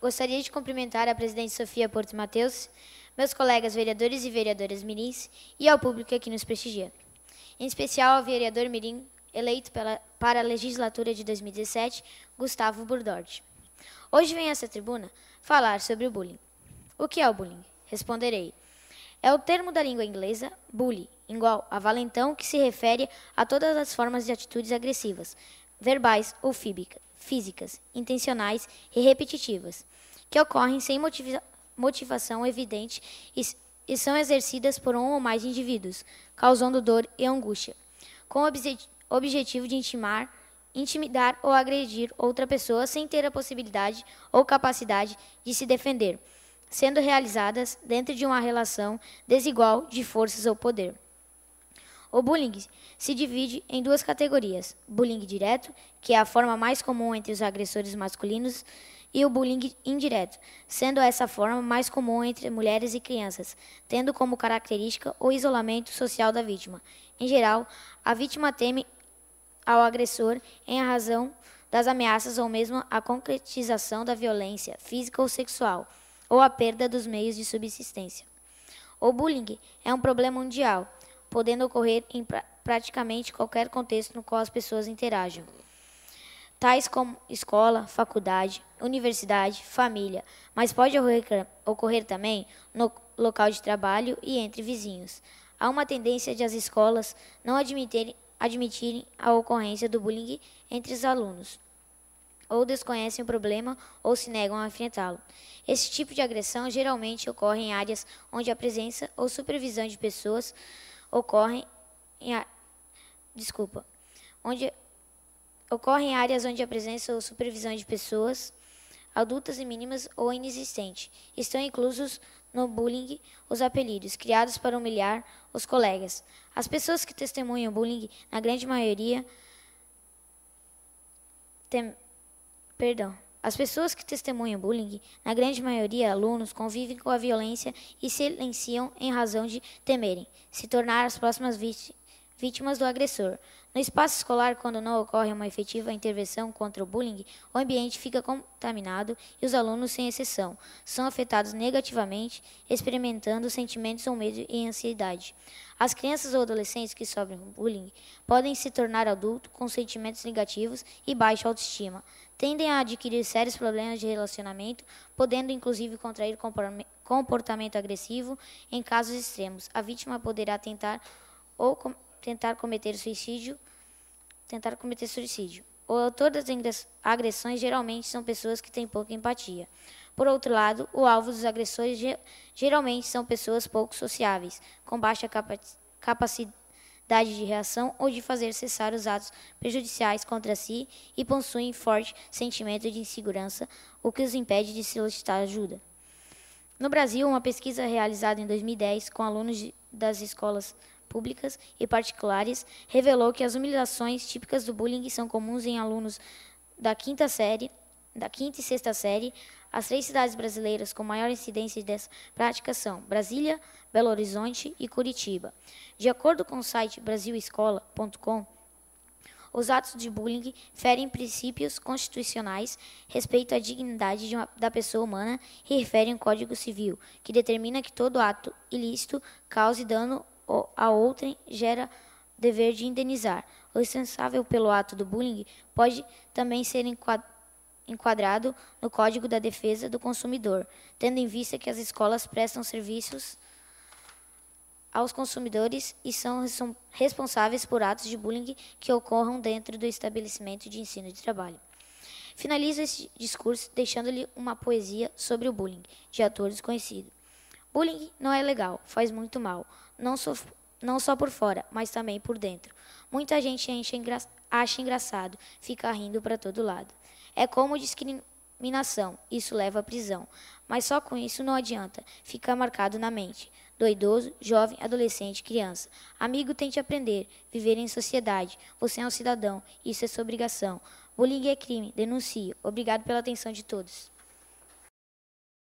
Gostaria de cumprimentar a presidente Sofia Porto Mateus, meus colegas vereadores e vereadoras mirins e ao público que nos prestigia. Em especial ao vereador mirim eleito pela, para a legislatura de 2017, Gustavo Burdord. Hoje venho a essa tribuna falar sobre o bullying. O que é o bullying? Responderei. É o termo da língua inglesa bully, igual a valentão, que se refere a todas as formas de atitudes agressivas, verbais ou fíbicas físicas, intencionais e repetitivas, que ocorrem sem motiva motivação evidente e, e são exercidas por um ou mais indivíduos, causando dor e angústia, com o obje objetivo de intimar, intimidar ou agredir outra pessoa sem ter a possibilidade ou capacidade de se defender, sendo realizadas dentro de uma relação desigual de forças ou poder. O bullying se divide em duas categorias: bullying direto, que é a forma mais comum entre os agressores masculinos, e o bullying indireto, sendo essa forma mais comum entre mulheres e crianças, tendo como característica o isolamento social da vítima. Em geral, a vítima teme ao agressor em razão das ameaças ou mesmo a concretização da violência física ou sexual, ou a perda dos meios de subsistência. O bullying é um problema mundial podendo ocorrer em pra praticamente qualquer contexto no qual as pessoas interagem, tais como escola, faculdade, universidade, família, mas pode ocorrer, também no local de trabalho e entre vizinhos. Há uma tendência de as escolas não admitirem, admitirem a ocorrência do bullying entre os alunos ou desconhecem o problema ou se negam a enfrentá-lo. Esse tipo de agressão geralmente ocorre em áreas onde a presença ou supervisão de pessoas ocorrem em a... desculpa, onde ocorrem áreas onde a presença ou supervisão de pessoas adultas e mínimas ou inexistente. Estão inclusos no bullying os apelidos criados para humilhar os colegas. As pessoas que testemunham bullying, na grande maioria, tem... perdão, as pessoas que testemunham bullying, na grande maioria alunos, convivem com a violência e silenciam em razão de temerem se tornar as próximas vítimas vítimas do agressor. No espaço escolar, quando não ocorre uma efetiva intervenção contra o bullying, o ambiente fica contaminado e os alunos, sem exceção, são afetados negativamente, experimentando sentimentos ou medo e ansiedade. As crianças ou adolescentes que sofrem bullying podem se tornar adultos com sentimentos negativos e baixa autoestima. Tendem a adquirir sérios problemas de relacionamento, podendo inclusive contrair comportamento agressivo em casos extremos. A vítima poderá tentar ou tentar cometer suicídio, tentar cometer suicídio. O autor das agressões geralmente são pessoas que têm pouca empatia. Por outro lado, o alvo dos agressores geralmente são pessoas pouco sociáveis, com baixa capacidade de reação ou de fazer cessar os atos prejudiciais contra si e possuem forte sentimento de insegurança, o que os impede de solicitar ajuda. No Brasil, uma pesquisa realizada em 2010 com alunos das escolas públicas e particulares, revelou que as humilhações típicas do bullying são comuns em alunos da quinta série, da quinta e sexta série. As três cidades brasileiras com maior incidência dessa prática são Brasília, Belo Horizonte e Curitiba. De acordo com o site brasilescola.com, os atos de bullying ferem princípios constitucionais respeito à dignidade uma, da pessoa humana e referem o Código Civil, que determina que todo ato ilícito cause dano a outrem gera dever de indenizar. O responsável pelo ato do bullying pode também ser enquadrado no Código da Defesa do Consumidor, tendo em vista que as escolas prestam serviços aos consumidores e são responsáveis por atos de bullying que ocorram dentro do estabelecimento de ensino de trabalho. Finalizo esse discurso deixando-lhe uma poesia sobre o bullying, de autor desconhecido. Bullying não é legal, faz muito mal, não, não só por fora, mas também por dentro. Muita gente engra, acha engraçado, fica rindo para todo lado. É como discriminação, isso leva à prisão. Mas só com isso não adianta, fica marcado na mente do idoso, jovem, adolescente, criança. Amigo, tente aprender, viver em sociedade. Você é um cidadão, isso é sua obrigação. Bullying é crime, denuncie. Obrigado pela atenção de todos.